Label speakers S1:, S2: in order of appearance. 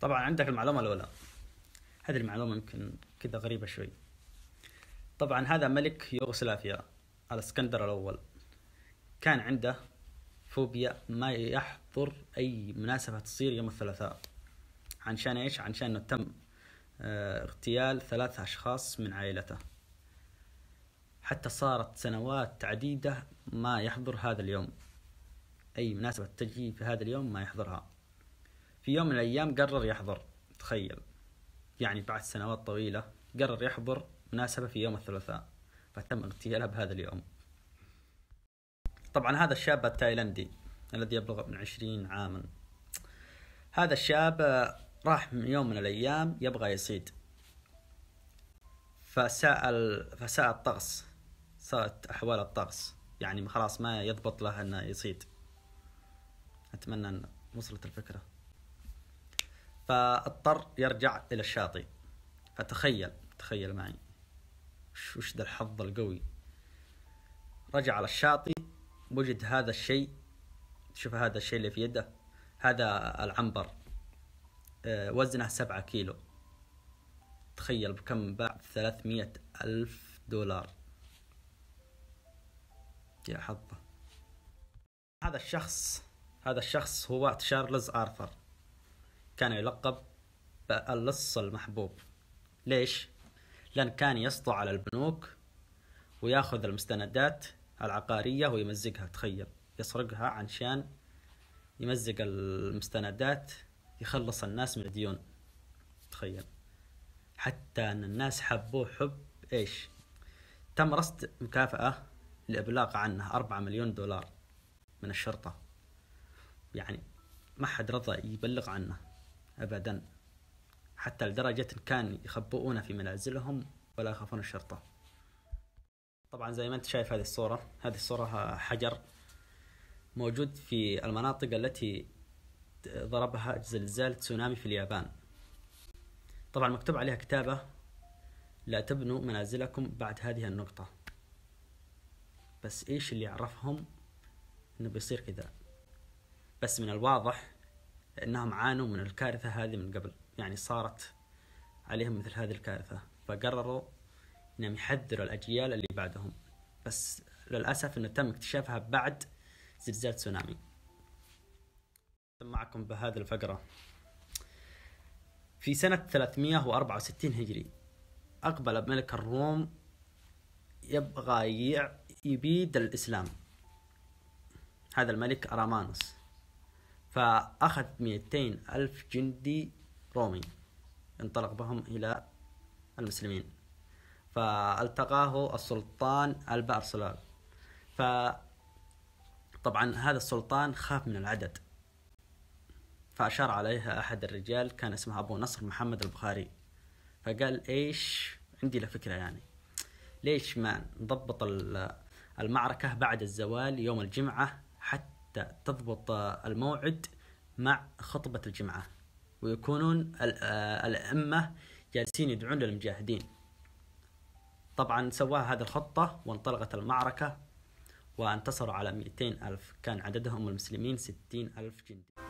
S1: طبعا عندك المعلومة الأولى هذه المعلومة يمكن كذا غريبة شوي طبعا هذا ملك يوغوسلافيا الاسكندر الأول كان عنده فوبيا ما يحضر أي مناسبة تصير يوم الثلاثاء عنشان إيش؟ عنشان إنه تم آه، اغتيال ثلاثة أشخاص من عائلته حتى صارت سنوات عديدة ما يحضر هذا اليوم أي مناسبة تجي في هذا اليوم ما يحضرها في يوم من الأيام قرر يحضر تخيل يعني بعد سنوات طويلة قرر يحضر مناسبة في يوم الثلاثاء فتم اغتياله بهذا اليوم طبعا هذا الشاب التايلندي الذي يبلغ من عشرين عاما هذا الشاب راح من يوم من الأيام يبغى يصيد فسأل فساء الطقس صارت أحوال الطقس يعني خلاص ما يضبط له أنه يصيد أتمنى أن وصلت الفكرة فاضطر يرجع إلى الشاطئ فتخيل تخيل معي وش ذا الحظ القوي رجع على الشاطئ وجد هذا الشيء شوف هذا الشيء اللي في يده هذا العنبر آه، وزنه سبعة كيلو تخيل بكم باع ثلاثمية ألف دولار يا حظه هذا الشخص هذا الشخص هو تشارلز آرثر كان يلقب باللص المحبوب ليش؟ لأن كان يسطو على البنوك وياخذ المستندات العقارية ويمزقها تخيل يسرقها عشان يمزق المستندات يخلص الناس من الديون تخيل حتى أن الناس حبوه حب إيش تم رصد مكافأة لإبلاغ عنه أربعة مليون دولار من الشرطة يعني ما حد رضى يبلغ عنه أبدا حتى لدرجة كان يخبؤون في منازلهم ولا يخافون الشرطة طبعا زي ما انت شايف هذه الصورة هذه الصورة حجر موجود في المناطق التي ضربها زلزال تسونامي في اليابان طبعا مكتوب عليها كتابة لا تبنوا منازلكم بعد هذه النقطة بس ايش اللي يعرفهم انه بيصير كذا بس من الواضح انهم عانوا من الكارثه هذه من قبل يعني صارت عليهم مثل هذه الكارثه فقرروا انهم يحذروا الاجيال اللي بعدهم بس للاسف انه تم اكتشافها بعد زلزال تسونامي معكم بهذه الفقره في سنة 364 هجري أقبل ملك الروم يبغى يبيد الإسلام هذا الملك أرامانوس فأخذ 200 ألف جندي رومي انطلق بهم إلى المسلمين فالتقاه السلطان البأرسلال طبعا هذا السلطان خاف من العدد فأشار عليها أحد الرجال كان اسمه أبو نصر محمد البخاري فقال إيش عندي له فكرة يعني ليش ما نضبط المعركة بعد الزوال يوم الجمعة حتى تضبط الموعد مع خطبة الجمعة ويكونون آه، الأمة جالسين يدعون للمجاهدين طبعا سواها هذه الخطة وانطلقت المعركة وانتصروا على 200 ألف كان عددهم المسلمين 60 ألف جندي